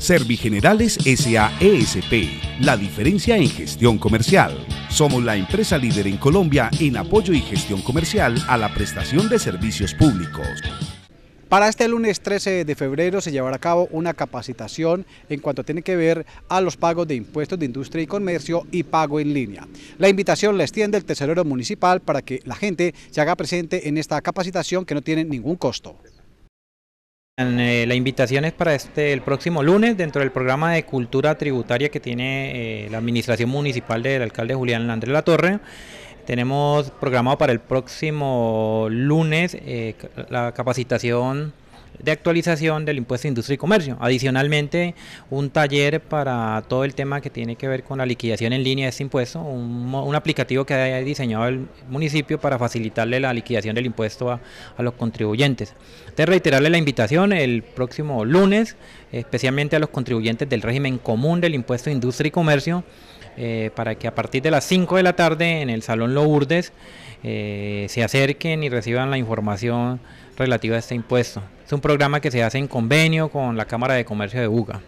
Servigenerales SAESP, la diferencia en gestión comercial. Somos la empresa líder en Colombia en apoyo y gestión comercial a la prestación de servicios públicos. Para este lunes 13 de febrero se llevará a cabo una capacitación en cuanto tiene que ver a los pagos de impuestos de industria y comercio y pago en línea. La invitación la extiende el tesorero municipal para que la gente se haga presente en esta capacitación que no tiene ningún costo. Eh, la invitación es para este el próximo lunes dentro del programa de cultura tributaria que tiene eh, la administración municipal del alcalde Julián Andrés La Torre. Tenemos programado para el próximo lunes eh, la capacitación de actualización del impuesto de industria y comercio. Adicionalmente, un taller para todo el tema que tiene que ver con la liquidación en línea de este impuesto, un, aplicativo que ha diseñado el municipio para facilitarle la liquidación del impuesto a, los contribuyentes. De reiterarle la invitación el próximo lunes, especialmente a los contribuyentes del régimen común del impuesto de industria y comercio eh, para que a partir de las 5 de la tarde en el Salón Lourdes eh, se acerquen y reciban la información relativa a este impuesto. Es un programa que se hace en convenio con la Cámara de Comercio de Buga.